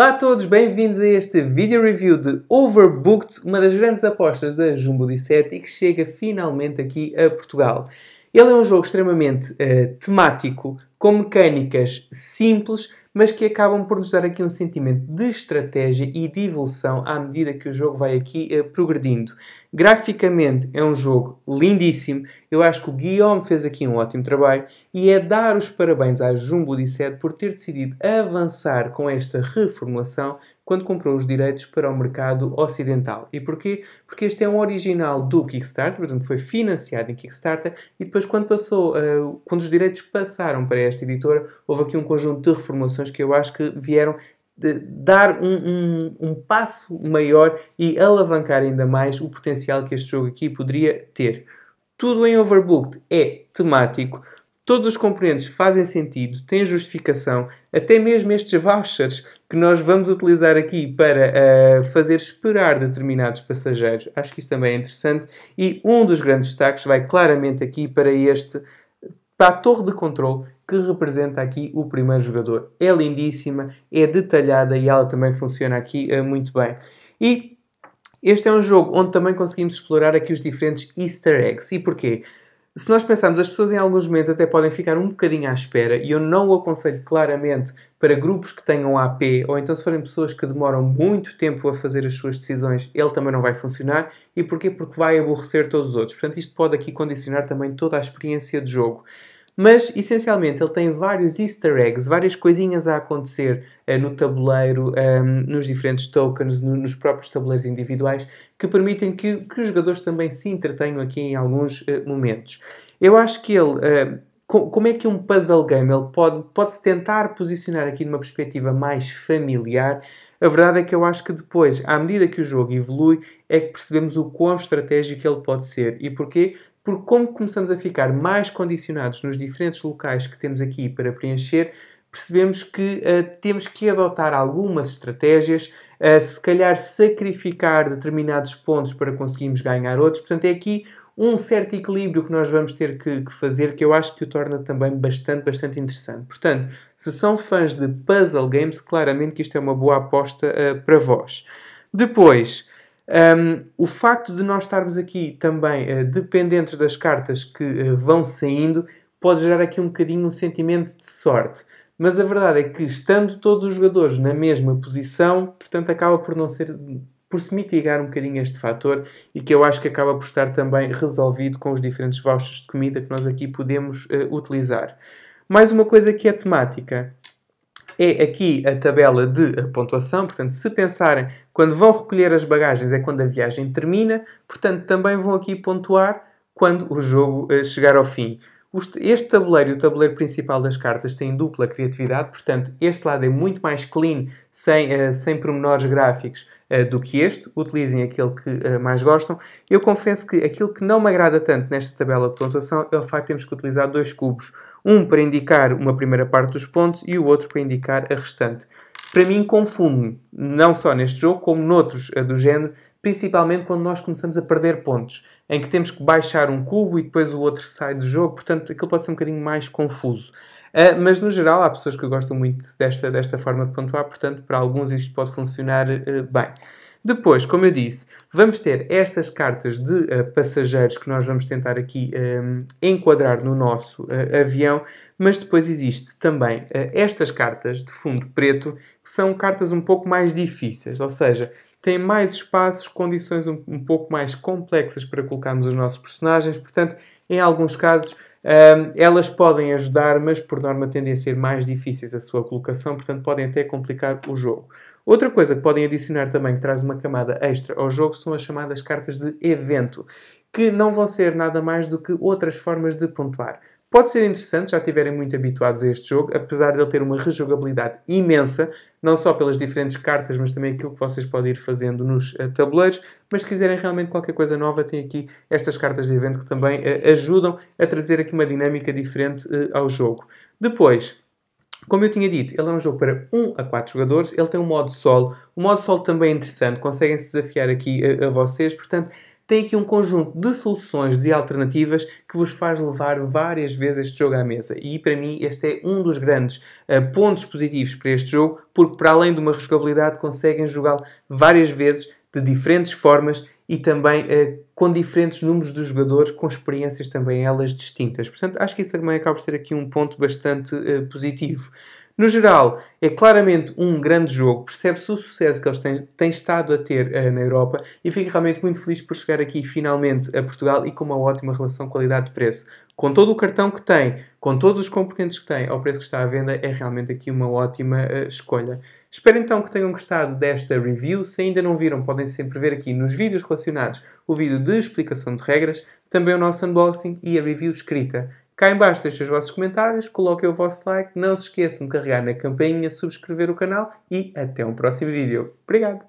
Olá a todos, bem-vindos a este vídeo review de Overbooked, uma das grandes apostas da Jumbo Dissect e que chega finalmente aqui a Portugal. Ele é um jogo extremamente uh, temático, com mecânicas simples, mas que acabam por nos dar aqui um sentimento de estratégia e de evolução à medida que o jogo vai aqui uh, progredindo. Graficamente é um jogo lindíssimo. Eu acho que o Guillaume fez aqui um ótimo trabalho e é dar os parabéns à Jumbo Dissed por ter decidido avançar com esta reformulação quando comprou os direitos para o mercado ocidental. E porquê? Porque este é um original do Kickstarter, portanto foi financiado em Kickstarter e depois quando passou, uh, quando os direitos passaram para esta editora, houve aqui um conjunto de reformulações que eu acho que vieram dar um, um, um, passo maior e alavancar ainda mais o potencial que este jogo aqui poderia ter. Tudo em Overbooked é temático, todos os componentes fazem sentido, têm justificação, até mesmo estes vouchers que nós vamos utilizar aqui para uh, fazer esperar determinados passageiros. Acho que isso também é interessante e um dos grandes destaques vai claramente aqui para este para a torre de controle que representa aqui o primeiro jogador. É lindíssima, é detalhada e ela também funciona aqui uh, muito bem. E este é um jogo onde também conseguimos explorar aqui os diferentes easter eggs. E porquê? se nós pensarmos, as pessoas em alguns momentos até podem ficar um bocadinho à espera e eu não o aconselho claramente para grupos que tenham AP ou então se forem pessoas que demoram muito tempo a fazer as suas decisões, ele também não vai funcionar. E porquê? Porque vai aborrecer todos os outros. Portanto, isto pode aqui condicionar também toda a experiência de jogo. Mas, essencialmente, ele tem vários easter eggs, várias coisinhas a acontecer uh, no tabuleiro, um, ehm, nos diferentes tokens, no, nos próprios tabuleiros individuais, que permitem que, que, os jogadores também se entretenham aqui em alguns uh, momentos. Eu acho que ele. Uh, como é que um puzzle game ele pode, pode-se tentar posicionar aqui numa perspectiva mais familiar, a verdade é que eu acho que depois, à medida que o jogo evolui, é que percebemos o quão estratégico ele pode ser. E porquê? porque como começamos a ficar mais condicionados nos diferentes locais que temos aqui para preencher, percebemos que uh, temos que adotar algumas estratégias, uh, se calhar sacrificar determinados pontos para conseguirmos ganhar outros. Portanto, é aqui um certo equilíbrio que nós vamos ter que, que, fazer, que eu acho que o torna também bastante, bastante interessante. Portanto, se são fãs de puzzle games, claramente que isto é uma boa aposta uh, para vós. Depois, um, o facto de nós estarmos aqui também uh, dependentes das cartas que uh, vão saindo pode gerar aqui um bocadinho um sentimento de sorte. Mas a verdade é que, estando todos os jogadores na mesma posição, portanto, acaba por não ser por se mitigar um bocadinho este fator e que eu acho que acaba por estar também resolvido com os diferentes vouchers de comida que nós aqui podemos uh, utilizar. Mais uma coisa que é temática é aqui a tabela de pontuação. Portanto, se pensarem, quando vão recolher as bagagens é quando a viagem termina. Portanto, também vão aqui pontuar quando o jogo eh, chegar ao fim. Este tabuleiro e o tabuleiro principal das cartas têm dupla criatividade, portanto, este lado é muito mais clean, sem, eh, sem pormenores gráficos eh, do que este. Utilizem aquele que mais gostam. Eu confesso que aquilo que não me agrada tanto nesta tabela de pontuação é o facto de termos que utilizar dois cubos. Um para indicar uma primeira parte dos pontos e o outro para indicar a restante. Para mim, confunde-me, não só neste jogo, como noutros eh, do género, principalmente quando nós começamos a perder pontos, em que temos que baixar um cubo e depois o outro sai do jogo, portanto aquilo pode ser um bocadinho mais confuso. Uh, mas no geral há pessoas que gostam muito desta, desta forma de pontuar, portanto para alguns isto pode funcionar uh, bem. Depois, como eu disse, vamos ter estas cartas de uh, passageiros que nós vamos tentar aqui um, ehm, enquadrar no nosso uh, avião, mas depois existe também uh, estas cartas de fundo preto, que são cartas um pouco mais difíceis, ou seja, têm mais espaços, condições um, um pouco mais complexas para colocarmos os nossos personagens, portanto, em alguns casos um, elas podem ajudar, mas por norma tendem a ser mais difíceis a sua colocação, portanto podem até complicar o jogo. Outra coisa que podem adicionar também, que traz uma camada extra ao jogo, são as chamadas cartas de evento, que não vão ser nada mais do que outras formas de pontuar. Pode ser interessante, já estiverem muito habituados a este jogo, apesar de ele ter uma rejogabilidade imensa, não só pelas diferentes cartas, mas também aquilo que vocês podem ir fazendo nos uh, tabuleiros. Mas se quiserem realmente qualquer coisa nova, tem aqui estas cartas de evento que também uh, ajudam a trazer aqui uma dinâmica diferente uh, ao jogo. Depois, como eu tinha dito, ele é um jogo para 1 a 4 jogadores, ele tem um modo solo. O modo solo também é interessante, conseguem-se desafiar aqui a vocês, portanto tem aqui um conjunto de soluções, de alternativas que vos faz levar várias vezes este jogo à mesa. E para mim este é um dos grandes uh, pontos positivos para este jogo, porque para além de uma rejogabilidade conseguem jogá-lo várias vezes de diferentes formas e também uh, com diferentes números de jogadores, com experiências também elas distintas. Portanto, acho que isso também acaba por ser aqui um ponto bastante uh, positivo. No geral, é claramente um grande jogo, percebe-se o sucesso que eles têm, têm estado a ter uh, na Europa e fico realmente muito feliz por chegar aqui finalmente a Portugal e com uma ótima relação qualidade-preço. Com todo o cartão que tem, com todos os componentes que tem, ao preço que está à venda, é realmente aqui uma ótima uh, escolha. Espero então que tenham gostado desta review. Se ainda não viram, podem sempre ver aqui nos vídeos relacionados o vídeo de explicação de regras, também o nosso unboxing e a review escrita. Cá embaixo deixem os vossos comentários, coloquem o vosso like, não se esqueçam de carregar na campainha, subscrever o canal e até um próximo vídeo. Obrigado!